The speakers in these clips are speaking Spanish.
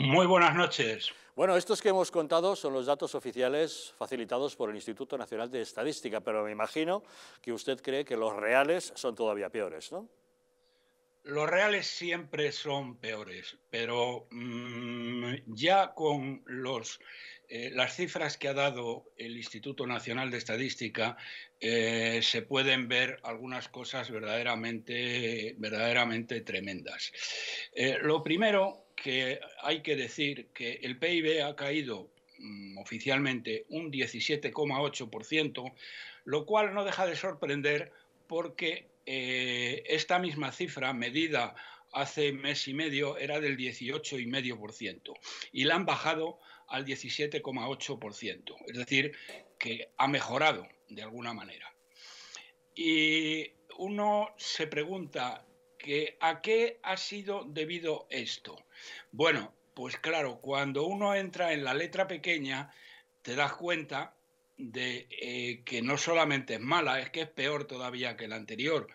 Muy buenas noches. Bueno, estos que hemos contado son los datos oficiales facilitados por el Instituto Nacional de Estadística, pero me imagino que usted cree que los reales son todavía peores, ¿no? Los reales siempre son peores, pero mm, ya con los, eh, las cifras que ha dado el Instituto Nacional de Estadística eh, se pueden ver algunas cosas verdaderamente, verdaderamente tremendas. Eh, lo primero que hay que decir que el PIB ha caído mm, oficialmente un 17,8%, lo cual no deja de sorprender porque eh, esta misma cifra medida hace mes y medio era del 18,5% y la han bajado al 17,8%, es decir, que ha mejorado de alguna manera. Y uno se pregunta ¿a qué ha sido debido esto? Bueno, pues claro, cuando uno entra en la letra pequeña, te das cuenta de eh, que no solamente es mala, es que es peor todavía que la anterior,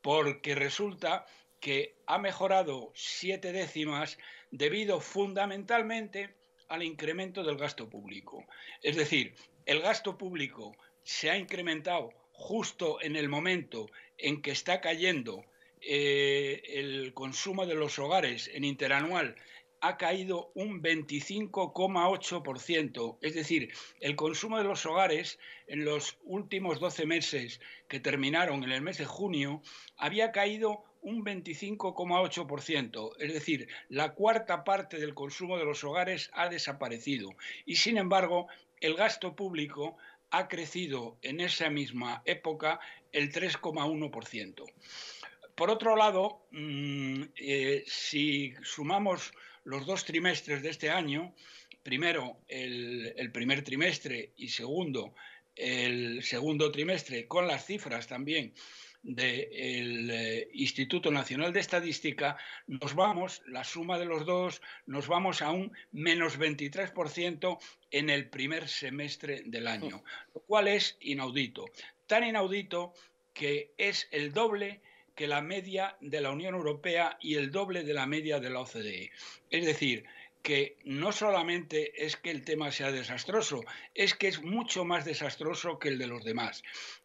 porque resulta que ha mejorado siete décimas debido fundamentalmente al incremento del gasto público. Es decir, el gasto público se ha incrementado justo en el momento en que está cayendo eh, el consumo de los hogares en interanual ha caído un 25,8%. Es decir, el consumo de los hogares en los últimos 12 meses que terminaron en el mes de junio había caído un 25,8%, es decir, la cuarta parte del consumo de los hogares ha desaparecido y sin embargo el gasto público ha crecido en esa misma época el 3,1%. Por otro lado, mm, eh, si sumamos los dos trimestres de este año, primero el, primer trimestre y segundo el segundo trimestre, con las cifras también del eh, Instituto Nacional de Estadística, nos vamos, la suma de los dos, nos vamos a un menos 23% en el primer semestre del año, lo cual es inaudito. Tan inaudito que es el doble que la media de la Unión Europea y el doble de la media de la OCDE. Es decir, que no solamente es que el tema sea desastroso, es que es mucho más desastroso que el de los demás.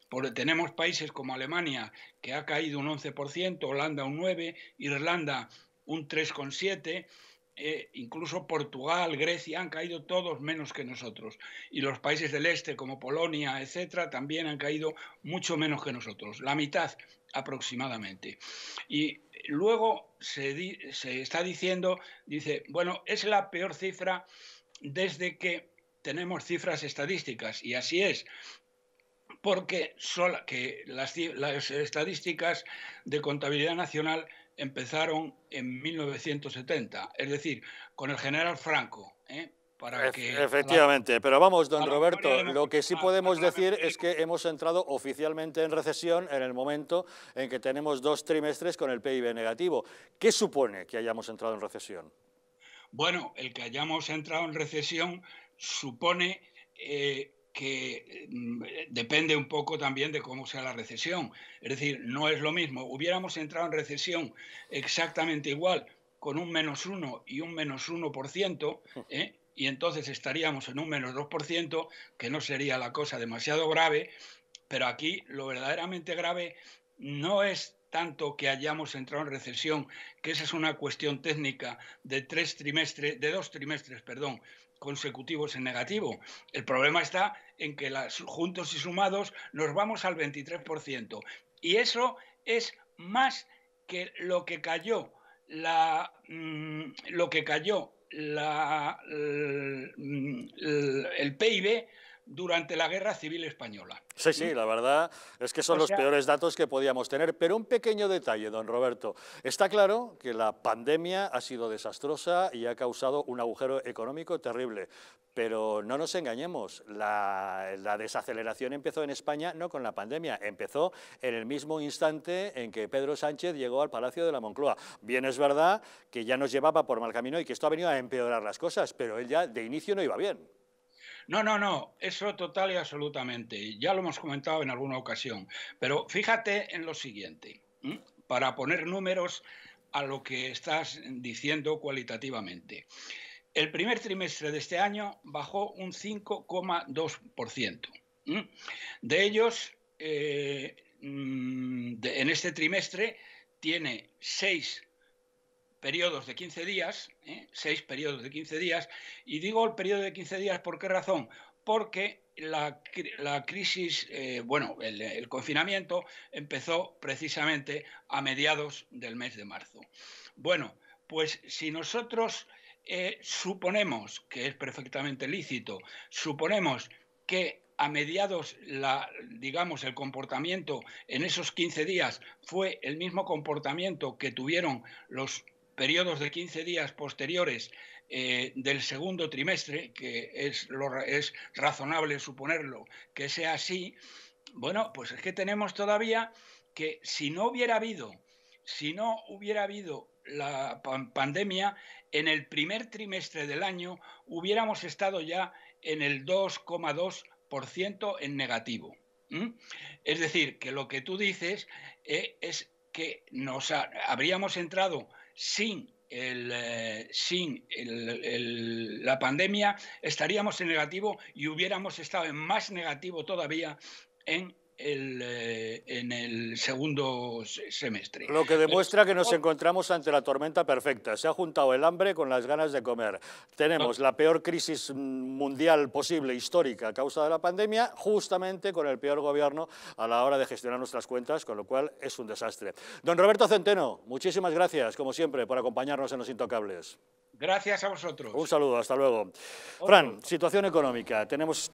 Porque tenemos países como Alemania, que ha caído un 11%, Holanda un 9%, Irlanda un 3,7%, eh, incluso Portugal, Grecia, han caído todos menos que nosotros. Y los países del este, como Polonia, etcétera, también han caído mucho menos que nosotros, la mitad aproximadamente. Y luego se, está diciendo, dice, bueno, es la peor cifra desde que tenemos cifras estadísticas, y así es porque sola, que las, estadísticas de contabilidad nacional empezaron en 1970, es decir, con el general Franco. ¿eh? Para Efectivamente, pero vamos, don Roberto, lo que sí podemos decir es que hemos entrado oficialmente en recesión en el momento en que tenemos dos trimestres con el PIB negativo. ¿Qué supone que hayamos entrado en recesión? Bueno, el que hayamos entrado en recesión supone eh, que mm, depende un poco también de cómo sea la recesión. Es decir, no es lo mismo. Hubiéramos entrado en recesión exactamente igual, con un menos uno y un menos 1%, ciento, ¿eh? y entonces estaríamos en un menos 2%, que no sería la cosa demasiado grave, pero aquí lo verdaderamente grave no es tanto que hayamos entrado en recesión, que esa es una cuestión técnica de tres trimestres, de dos trimestres, perdón, consecutivos en negativo. El problema está en que las, juntos y sumados nos vamos al 23%. Y eso es más que lo que cayó la, mm, lo que cayó la, mm, el PIB durante la Guerra Civil Española. Sí, sí, la verdad es que son los peores datos que podíamos tener. Pero un pequeño detalle, don Roberto. Está claro que la pandemia ha sido desastrosa y ha causado un agujero económico terrible. Pero no nos engañemos, la desaceleración empezó en España no con la pandemia, empezó en el mismo instante en que Pedro Sánchez llegó al Palacio de la Moncloa. Bien es verdad que ya nos llevaba por mal camino y que esto ha venido a empeorar las cosas, pero él ya de inicio no iba bien. No, no, no, eso total y absolutamente. Ya lo hemos comentado en alguna ocasión. Pero fíjate en lo siguiente, para poner números a lo que estás diciendo cualitativamente. El primer trimestre de este año bajó un 5,2%. De ellos, eh, mm, en este trimestre, tiene seis periodos de 15 días, ¿eh? seis periodos de 15 días, y digo el periodo de 15 días por qué razón, porque la, la crisis, eh, bueno, el, confinamiento empezó precisamente a mediados del mes de marzo. Bueno, pues si nosotros eh, suponemos, que es perfectamente lícito, suponemos que a mediados, la, digamos, el comportamiento en esos 15 días fue el mismo comportamiento que tuvieron los periodos de 15 días posteriores eh, del segundo trimestre, que es, razonable suponerlo que sea así, bueno, pues es que tenemos todavía que si no hubiera habido, si no hubiera habido la pandemia, en el primer trimestre del año hubiéramos estado ya en el 2,2% en negativo. Es decir, que lo que tú dices eh, es que nos habríamos entrado sin, el, eh, sin el, la pandemia estaríamos en negativo y hubiéramos estado en más negativo todavía en el, eh, en el segundo semestre. Lo que demuestra que nos encontramos ante la tormenta perfecta. Se ha juntado el hambre con las ganas de comer. Tenemos ah. la peor crisis mundial posible, histórica, a causa de la pandemia, justamente con el peor gobierno a la hora de gestionar nuestras cuentas, con lo cual es un desastre. Don Roberto Centeno, muchísimas gracias, como siempre, por acompañarnos en Los Intocables. Gracias a vosotros. Un saludo, hasta luego. Fran, situación económica. Tenemos